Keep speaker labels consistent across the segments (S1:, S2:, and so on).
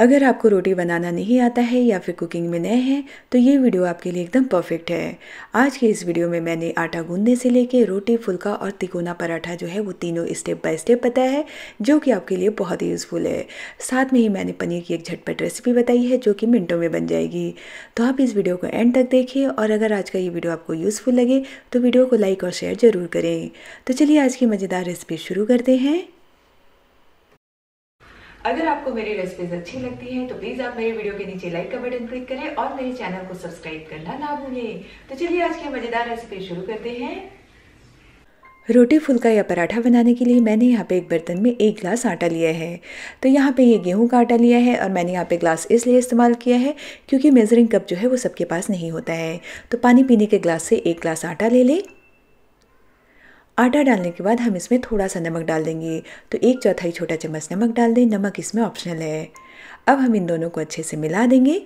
S1: अगर आपको रोटी बनाना नहीं आता है या फिर कुकिंग में नए हैं तो ये वीडियो आपके लिए एकदम परफेक्ट है आज के इस वीडियो में मैंने आटा गूंदने से लेके रोटी फुल्का और तिकोना पराठा जो है वो तीनों स्टेप बाय स्टेप बताया है जो कि आपके लिए बहुत ही यूज़फुल है साथ में ही मैंने पनीर की एक झटपट रेसिपी बताई है जो कि मिनटों में बन जाएगी तो आप इस वीडियो को एंड तक देखिए और अगर आज का ये वीडियो आपको यूज़फुल लगे तो वीडियो को लाइक और शेयर ज़रूर करें तो चलिए आज की मज़ेदार रेसिपी शुरू करते हैं अगर आपको मेरी रेसिपीज अच्छी लगती है तो प्लीज आप मेरी वीडियो के नीचे लाइक का बटन क्लिक करें और मेरे चैनल को सब्सक्राइब करना ना भूलें तो चलिए आज की मजेदार रेसिपी शुरू करते हैं रोटी फुलका या पराठा बनाने के लिए मैंने यहाँ पे एक बर्तन में एक ग्लास आटा लिया है तो यहाँ पे ये गेहूं का आटा लिया है और मैंने यहाँ पे ग्लास इसलिए इस्तेमाल किया है क्योंकि मेज़रिंग कप जो है वो सबके पास नहीं होता है तो पानी पीने के ग्लास से एक ग्लास आटा ले लें आटा डालने के बाद हम इसमें थोड़ा सा नमक डाल देंगे तो एक चौथाई छोटा चम्मच नमक डाल दें नमक इसमें ऑप्शनल है अब हम इन दोनों को अच्छे से मिला देंगे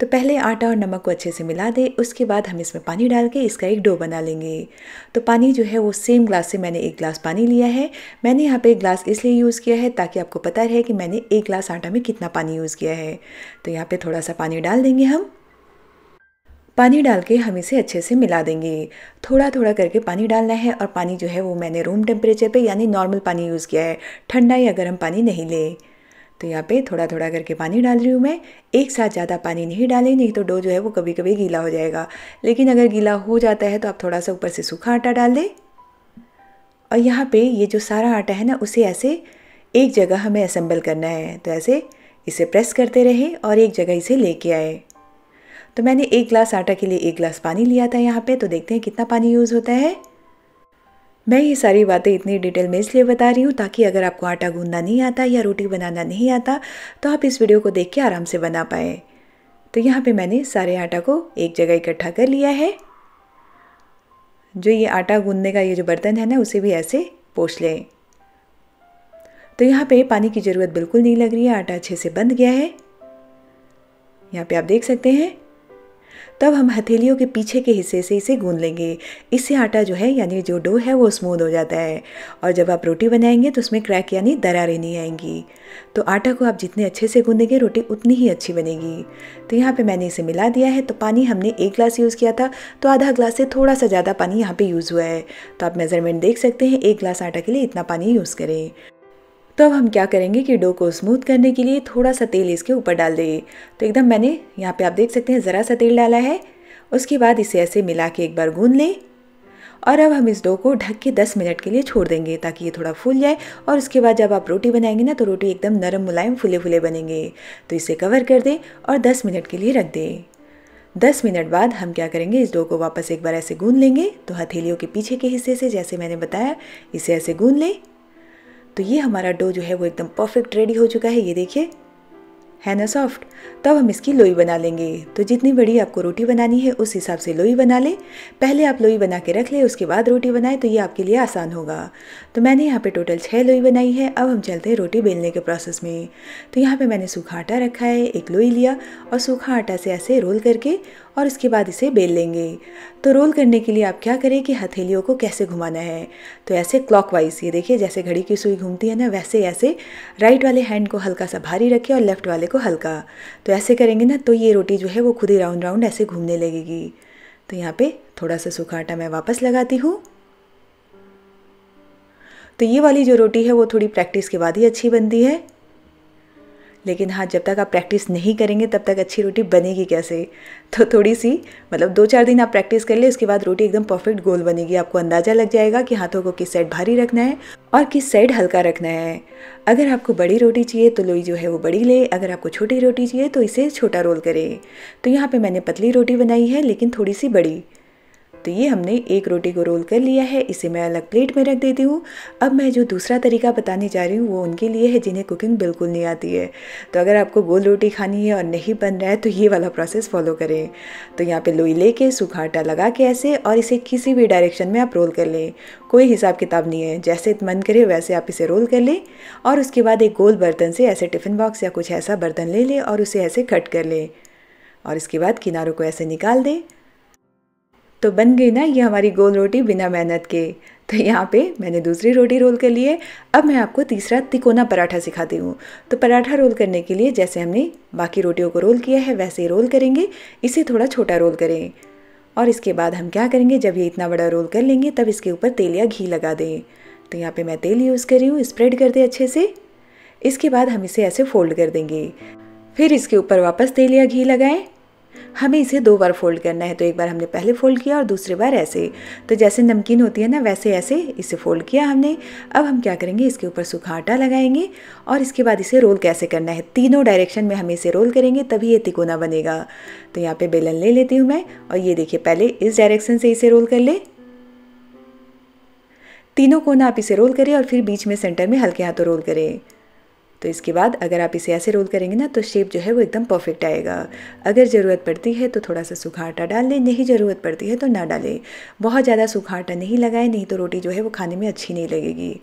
S1: तो पहले आटा और नमक को अच्छे से मिला दें उसके बाद हम इसमें पानी डाल के इसका एक डो बना लेंगे तो पानी जो है वो सेम ग्लास से मैंने एक ग्लास पानी लिया है मैंने यहाँ पे एक ग्लास इसलिए यूज़ किया है ताकि आपको पता रहे कि मैंने एक ग्लास आटा में कितना पानी यूज़ किया है तो यहाँ पे थोड़ा सा पानी डाल देंगे हम पानी डाल के हम इसे अच्छे से मिला देंगे थोड़ा थोड़ा करके पानी डालना है और पानी जो है वो मैंने रूम टेम्परेचर पे यानी नॉर्मल पानी यूज़ किया है ठंडा या गर्म पानी नहीं ले तो यहाँ पे थोड़ा थोड़ा करके पानी डाल रही हूँ मैं एक साथ ज़्यादा पानी नहीं डालें नहीं तो डो जो है वो कभी कभी गीला हो जाएगा लेकिन अगर गीला हो जाता है तो आप थोड़ा सा ऊपर से सूखा आटा डाल दें और यहाँ पे ये जो सारा आटा है ना उसे ऐसे एक जगह हमें असेंबल करना है तो ऐसे इसे प्रेस करते रहें और एक जगह इसे लेके आए तो मैंने एक ग्लास आटा के लिए एक ग्लास पानी लिया था यहाँ पे तो देखते हैं कितना पानी यूज़ होता है मैं ये सारी बातें इतनी डिटेल में इसलिए बता रही हूँ ताकि अगर आपको आटा गूंदना नहीं आता या रोटी बनाना नहीं आता तो आप इस वीडियो को देख के आराम से बना पाएँ तो यहाँ पे मैंने सारे आटा को एक जगह इकट्ठा कर लिया है जो ये आटा गूंदने का ये जो बर्तन है ना उसे भी ऐसे पोछ लें तो यहाँ पे पानी की ज़रूरत बिल्कुल नहीं लग रही है आटा अच्छे से बंध गया है यहाँ पे आप देख सकते हैं तब हम हथेलियों के पीछे के हिस्से से इसे गूंद लेंगे इससे आटा जो है यानी जो डो है वो स्मूद हो जाता है और जब आप रोटी बनाएंगे तो उसमें क्रैक यानी दरारें नहीं आएंगी तो आटा को आप जितने अच्छे से गूंदेंगे रोटी उतनी ही अच्छी बनेगी तो यहाँ पे मैंने इसे मिला दिया है तो पानी हमने एक ग्लास यूज़ किया था तो आधा ग्लास से थोड़ा सा ज़्यादा पानी यहाँ पे यूज़ हुआ है तो आप मेज़रमेंट देख सकते हैं एक ग्लास आटा के लिए इतना पानी यूज़ करें तो अब हम क्या करेंगे कि डो को स्मूथ करने के लिए थोड़ा सा तेल इसके ऊपर डाल देंगे तो एकदम मैंने यहाँ पे आप देख सकते हैं ज़रा सा तेल डाला है उसके बाद इसे ऐसे मिला के एक बार गूंद लें और अब हम इस डो को ढक के 10 मिनट के लिए छोड़ देंगे ताकि ये थोड़ा फूल जाए और उसके बाद जब आप रोटी बनाएंगे ना तो रोटी एकदम नरम मुलायम फूले फूले बनेंगे तो इसे कवर कर दें और दस मिनट के लिए रख दें दस मिनट बाद हम क्या करेंगे इस डो को वापस एक बार ऐसे गूंद लेंगे तो हथेलियों के पीछे के हिस्से से जैसे मैंने बताया इसे ऐसे गूंद लें तो ये हमारा डो जो है वो एकदम परफेक्ट रेडी हो चुका है ये देखिए है ना सॉफ्ट तब हम इसकी लोई बना लेंगे तो जितनी बड़ी आपको रोटी बनानी है उस हिसाब से लोई बना लें पहले आप लोई बना के रख लें उसके बाद रोटी बनाएं तो ये आपके लिए आसान होगा तो मैंने यहाँ पे टोटल छः लोई बनाई है अब हम चलते हैं रोटी बेलने के प्रोसेस में तो यहाँ पर मैंने सूखा आटा रखा है एक लोई लिया और सूखा आटा से ऐसे रोल करके और उसके बाद इसे बेल लेंगे तो रोल करने के लिए आप क्या करें कि हथेलियों को कैसे घुमाना है तो ऐसे वाइज ये देखिए जैसे घड़ी की सुई घूमती है ना वैसे ऐसे राइट वाले हैंड को हल्का सा भारी रखें और लेफ्ट वाले को हल्का तो ऐसे करेंगे ना तो ये रोटी जो है वो खुद ही राउंड राउंड ऐसे घूमने लगेगी तो यहाँ पे थोड़ा सा सूखा आटा मैं वापस लगाती हूँ तो ये वाली जो रोटी है वो थोड़ी प्रैक्टिस के बाद ही अच्छी बनती है लेकिन हाँ जब तक आप प्रैक्टिस नहीं करेंगे तब तक अच्छी रोटी बनेगी कैसे तो थोड़ी सी मतलब दो चार दिन आप प्रैक्टिस कर ले उसके बाद रोटी एकदम परफेक्ट गोल बनेगी आपको अंदाज़ा लग जाएगा कि हाथों को किस साइड भारी रखना है और किस साइड हल्का रखना है अगर आपको बड़ी रोटी चाहिए तो लोई जो है वो बड़ी ले अगर आपको छोटी रोटी चाहिए तो इसे छोटा रोल करें तो यहाँ पर मैंने पतली रोटी बनाई है लेकिन थोड़ी सी बड़ी तो ये हमने एक रोटी को रोल कर लिया है इसे मैं अलग प्लेट में रख देती हूँ अब मैं जो दूसरा तरीका बताने जा रही हूँ वो उनके लिए है जिन्हें कुकिंग बिल्कुल नहीं आती है तो अगर आपको गोल रोटी खानी है और नहीं बन रहा है तो ये वाला प्रोसेस फॉलो करें तो यहाँ पर लोई लेके सूखा आटा लगा के ऐसे और इसे किसी भी डायरेक्शन में आप रोल कर लें कोई हिसाब किताब नहीं है जैसे मन करे वैसे आप इसे रोल कर लें और उसके बाद एक गोल बर्तन से ऐसे टिफ़िन बॉक्स या कुछ ऐसा बर्तन ले लें और उसे ऐसे कट कर लें और इसके बाद किनारों को ऐसे निकाल दें तो बन गई ना ये हमारी गोल रोटी बिना मेहनत के तो यहाँ पे मैंने दूसरी रोटी रोल कर ली है अब मैं आपको तीसरा तिकोना पराठा सिखाती हूँ तो पराठा रोल करने के लिए जैसे हमने बाकी रोटियों को रोल किया है वैसे ही रोल करेंगे इसे थोड़ा छोटा रोल करें और इसके बाद हम क्या करेंगे जब ये इतना बड़ा रोल कर लेंगे तब इसके ऊपर तेल या घी लगा दें तो यहाँ पे मैं तेल यूज़ कर रही हूँ स्प्रेड कर दें अच्छे से इसके बाद हम इसे ऐसे फोल्ड कर देंगे फिर इसके ऊपर वापस तेल या घी लगाएं हमें इसे दो बार फोल्ड करना है तो एक बार हमने पहले फोल्ड किया और दूसरी बार ऐसे तो जैसे नमकीन होती है ना वैसे ऐसे इसे फोल्ड किया हमने अब हम क्या करेंगे इसके ऊपर सूखा आटा लगाएंगे और इसके बाद इसे रोल कैसे करना है तीनों डायरेक्शन में हमें इसे रोल करेंगे तभी ये तिकोना बनेगा तो यहाँ पर बेलन ले लेती हूँ मैं और ये देखिए पहले इस डायरेक्शन से इसे रोल कर ले तीनों कोना आप इसे रोल करें और फिर बीच में सेंटर में हल्के हाथों रोल करें तो इसके बाद अगर आप इसे ऐसे रोल करेंगे ना तो शेप जो है वो एकदम परफेक्ट आएगा अगर ज़रूरत पड़ती है तो थोड़ा सा सूखा आटा डाल लें नहीं ज़रूरत पड़ती है तो ना डालें बहुत ज़्यादा सूखा आटा नहीं लगाएं नहीं तो रोटी जो है वो खाने में अच्छी नहीं लगेगी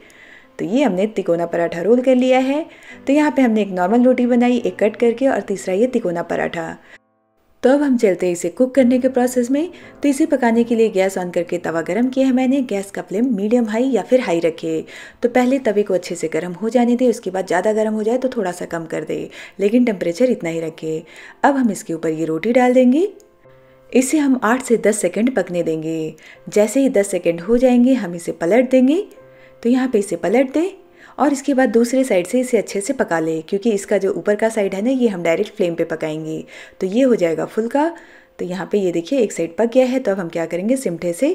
S1: तो ये हमने तिकोना पराठा रोल कर लिया है तो यहाँ पे हमने एक नॉर्मल रोटी बनाई एक कट करके और तीसरा ये तिकोना पराठा तो अब हम चलते हैं इसे कुक करने के प्रोसेस में तो इसे पकाने के लिए गैस ऑन करके तवा गर्म किया है मैंने गैस का फ्लेम मीडियम हाई या फिर हाई रखे तो पहले तवे को अच्छे से गर्म हो जाने दें उसके बाद ज़्यादा गर्म हो जाए तो थोड़ा सा कम कर दें लेकिन टेम्परेचर इतना ही रखें अब हम इसके ऊपर ये रोटी डाल देंगे इसे हम आठ से दस सेकेंड पकने देंगे जैसे ही दस सेकेंड हो जाएंगे हम इसे पलट देंगे तो यहाँ पर इसे पलट दें और इसके बाद दूसरे साइड से इसे अच्छे से पका लें क्योंकि इसका जो ऊपर का साइड है ना ये हम डायरेक्ट फ्लेम पे पकाएंगे तो ये हो जाएगा फुल्का तो यहाँ पे ये देखिए एक साइड पक गया है तो अब हम क्या करेंगे सिमठे से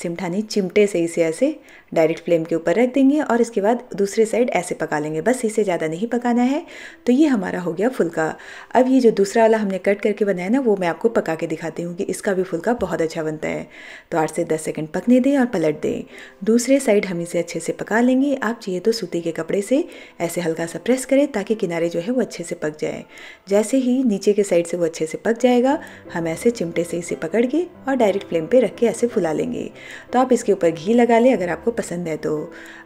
S1: सिमठानी चिमटे से इसे ऐसे डायरेक्ट फ्लेम के ऊपर रख देंगे और इसके बाद दूसरे साइड ऐसे पका लेंगे बस इसे ज़्यादा नहीं पकाना है तो ये हमारा हो गया फुल्का अब ये जो दूसरा वाला हमने कट करके बनाया ना वो मैं आपको पका के दिखाती हूँ कि इसका भी फुल्का बहुत अच्छा बनता है तो आठ से दस सेकेंड पकने दें और पलट दें दूसरे साइड हम इसे अच्छे से पका लेंगे आप चाहिए तो सूती के कपड़े से ऐसे हल्का सा प्रेस करें ताकि किनारे जो है वो अच्छे से पक जाए जैसे ही नीचे के साइड से वो अच्छे से पक जाएगा हम ऐसे चिमटे से इसे पकड़ के और डायरेक्ट फ्लेम पर रख के ऐसे फुला लेंगे तो आप इसके ऊपर घी लगा लें अगर आपको पसंद है तो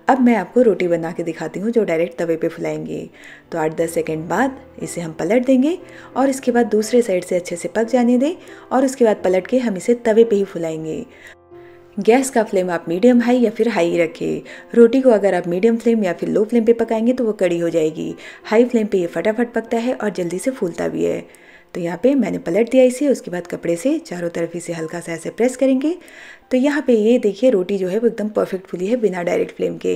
S1: अब मैं आपको रोटी बना के दिखाती हूँ जो डायरेक्ट तवे पे फुलाएंगे तो आठ दस सेकेंड बाद इसे हम पलट देंगे और इसके बाद दूसरे साइड से अच्छे से पक जाने दें और उसके बाद पलट के हम इसे तवे पर ही फुलाएंगे गैस का फ्लेम आप मीडियम हाई या फिर हाई रखें रोटी को अगर आप मीडियम फ्लेम या फिर लो फ्लेम पे पकाएंगे तो वो कड़ी हो जाएगी हाई फ्लेम पे ये फटाफट पकता है और जल्दी से फूलता भी है तो यहाँ पे मैंने पलट दिया इसे उसके बाद कपड़े से चारों तरफ इसे हल्का सा ऐसे प्रेस करेंगे तो यहाँ पे ये देखिए रोटी जो है वो एकदम परफेक्ट फुली है बिना डायरेक्ट फ्लेम के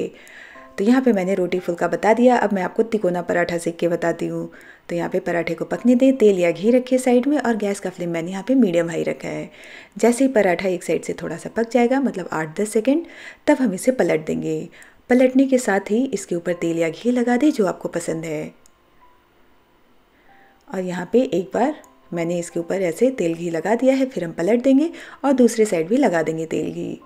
S1: तो यहाँ पे मैंने रोटी फुल्का बता दिया अब मैं आपको तिकोना पराठा सीख के बताती हूँ तो यहाँ पे पराठे को पकने दें तेल या घी रखिए साइड में और गैस का फ्लेम मैंने यहाँ पे मीडियम हाई रखा है जैसे ही पराठा एक साइड से थोड़ा सा पक जाएगा मतलब आठ दस सेकेंड तब हम इसे पलट देंगे पलटने के साथ ही इसके ऊपर तेल या घी लगा दें जो आपको पसंद है और यहाँ पे एक बार मैंने इसके ऊपर ऐसे तेल घी लगा दिया है फिर हम पलट देंगे और दूसरे साइड भी लगा देंगे तेल घी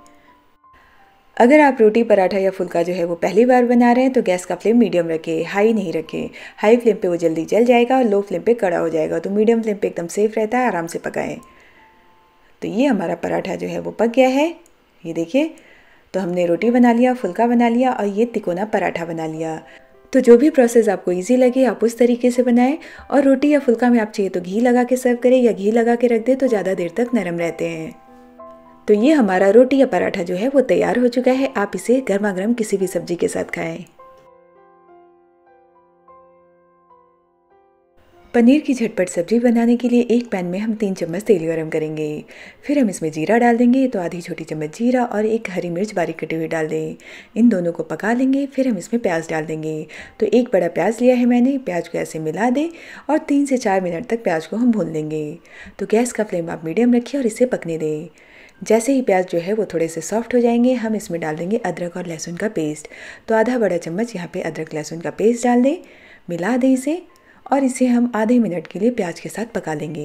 S1: अगर आप रोटी पराठा या फुलका जो है वो पहली बार बना रहे हैं तो गैस का फ्लेम मीडियम रखें हाई नहीं रखें हाई फ्लेम पे वो जल्दी जल जाएगा और लो फ्लेम पे कड़ा हो जाएगा तो मीडियम फ्लेम पे एकदम सेफ रहता है आराम से पकाएं तो ये हमारा पराठा जो है वो पक गया है ये देखिए तो हमने रोटी बना लिया फुलका बना लिया और ये तिकोना पराठा बना लिया तो जो भी प्रोसेस आपको इजी लगे आप उस तरीके से बनाएं और रोटी या फुल्का में आप चाहिए तो घी लगा के सर्व करें या घी लगा के रख दें तो ज़्यादा देर तक नरम रहते हैं तो ये हमारा रोटी या पराठा जो है वो तैयार हो चुका है आप इसे गर्मा गर्म किसी भी सब्जी के साथ खाएं पनीर की झटपट सब्जी बनाने के लिए एक पैन में हम तीन चम्मच तेल गरम करेंगे फिर हम इसमें जीरा डाल देंगे तो आधी छोटी चम्मच जीरा और एक हरी मिर्च बारीक कटी हुई डाल दें इन दोनों को पका लेंगे फिर हम इसमें प्याज डाल देंगे तो एक बड़ा प्याज लिया है मैंने प्याज को ऐसे मिला दें और तीन से चार मिनट तक प्याज को हम भून लेंगे तो गैस का फ्लेम आप मीडियम रखिए और इसे पकने दें जैसे ही प्याज जो है वो थोड़े से सॉफ्ट हो जाएंगे हम इसमें डाल देंगे अदरक और लहसुन का पेस्ट तो आधा बड़ा चम्मच यहाँ पे अदरक लहसुन का पेस्ट डाल दें मिला दें इसे और इसे हम आधे मिनट के लिए प्याज के साथ पका लेंगे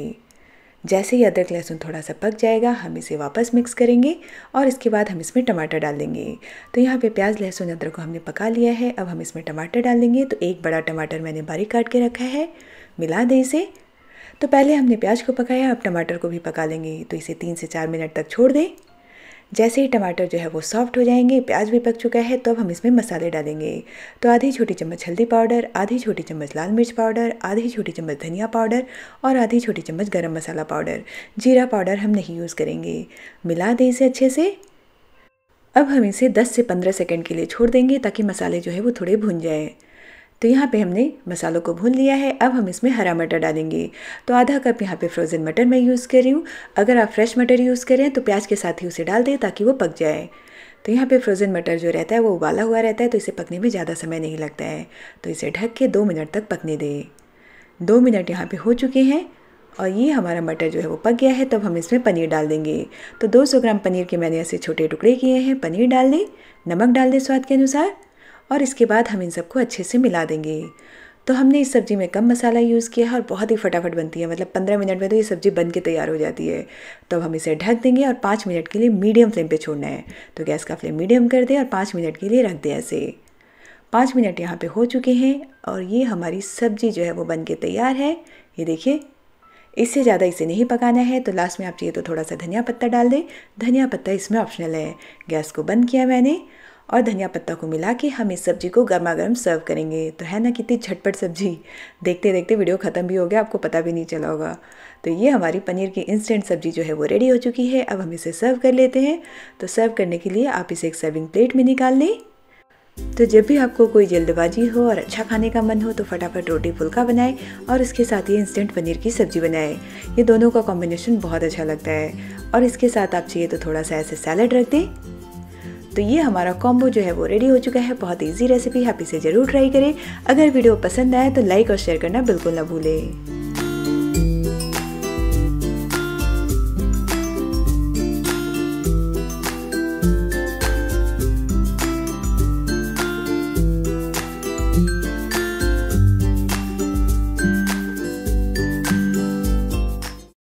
S1: जैसे ही अदरक लहसुन थोड़ा सा पक जाएगा हम इसे वापस मिक्स करेंगे और इसके बाद हम इसमें टमाटर डाल देंगे तो यहाँ पे प्याज लहसुन अदरक को हमने पका लिया है अब हम इसमें टमाटर डाल देंगे तो एक बड़ा टमाटर मैंने बारीक काट के रखा है मिला दें इसे तो पहले हमने प्याज को पकाया अब टमाटर को भी पका लेंगे तो इसे तीन से चार मिनट तक छोड़ दें जैसे ही टमाटर जो है वो सॉफ्ट हो जाएंगे प्याज भी पक चुका है तो अब हम इसमें मसाले डालेंगे तो आधी छोटी चम्मच हल्दी पाउडर आधी छोटी चम्मच लाल मिर्च पाउडर आधी छोटी चम्मच धनिया पाउडर और आधी छोटी चम्मच गरम मसाला पाउडर जीरा पाउडर हम नहीं यूज़ करेंगे मिला दें इसे अच्छे से अब हम इसे 10 से 15 सेकंड के लिए छोड़ देंगे ताकि मसाले जो है वो थोड़े भुन जाएँ तो यहाँ पे हमने मसालों को भून लिया है अब हम इसमें हरा मटर डालेंगे तो आधा कप यहाँ पे फ्रोज़न मटर मैं यूज़ कर रही हूँ अगर आप फ्रेश मटर यूज़ करें तो प्याज के साथ ही उसे डाल दें ताकि वो पक जाए तो यहाँ पे फ्रोज़न मटर जो रहता है वो उबाला हुआ रहता है तो इसे पकने में ज़्यादा समय नहीं लगता है तो इसे ढक के दो मिनट तक पकने दें दो मिनट यहाँ पे हो चुके हैं और ये हमारा मटर जो है वो पक गया है तब हम इसमें पनीर डाल देंगे तो 200 ग्राम पनीर के मैंने ऐसे छोटे टुकड़े किए हैं पनीर डाल दें नमक डाल दें स्वाद के अनुसार और इसके बाद हम इन सबको अच्छे से मिला देंगे तो हमने इस सब्ज़ी में कम मसाला यूज़ किया है और बहुत ही फटाफट बनती है मतलब पंद्रह मिनट में तो ये सब्ज़ी बन के तैयार हो जाती है तो हम इसे ढक देंगे और पाँच मिनट के लिए मीडियम फ्लेम पे छोड़ना है तो गैस का फ्लेम मीडियम कर दें और पाँच मिनट के लिए रख दें ऐसे पाँच मिनट यहाँ पे हो चुके हैं और ये हमारी सब्ज़ी जो है वो बन के तैयार है ये देखिए इससे ज़्यादा इसे नहीं पकाना है तो लास्ट में आप चाहिए तो थोड़ा सा धनिया पत्ता डाल दें धनिया पत्ता इसमें ऑप्शनल है गैस को बंद किया मैंने और धनिया पत्ता को मिला के हम इस सब्जी को गर्मा गर्म सर्व करेंगे तो है ना कितनी झटपट सब्जी देखते देखते वीडियो ख़त्म भी हो गया आपको पता भी नहीं चला होगा तो ये हमारी पनीर की इंस्टेंट सब्जी जो है वो रेडी हो चुकी है अब हम इसे सर्व कर लेते हैं तो सर्व करने के लिए आप इसे एक सर्विंग प्लेट में निकाल लें तो जब भी आपको कोई जल्दबाजी हो और अच्छा खाने का मन हो तो फटाफट रोटी फुल्का बनाएं और इसके साथ ही इंस्टेंट पनीर की सब्जी बनाएं ये दोनों का कॉम्बिनेशन बहुत अच्छा लगता है और इसके साथ आप चाहिए तो थोड़ा सा ऐसे सैलड रख दें तो ये हमारा कॉम्बो जो है वो रेडी हो चुका है बहुत ईजी रेसिपी आप इसे ज़रूर ट्राई करें अगर वीडियो पसंद आए तो लाइक और शेयर करना बिल्कुल ना भूलें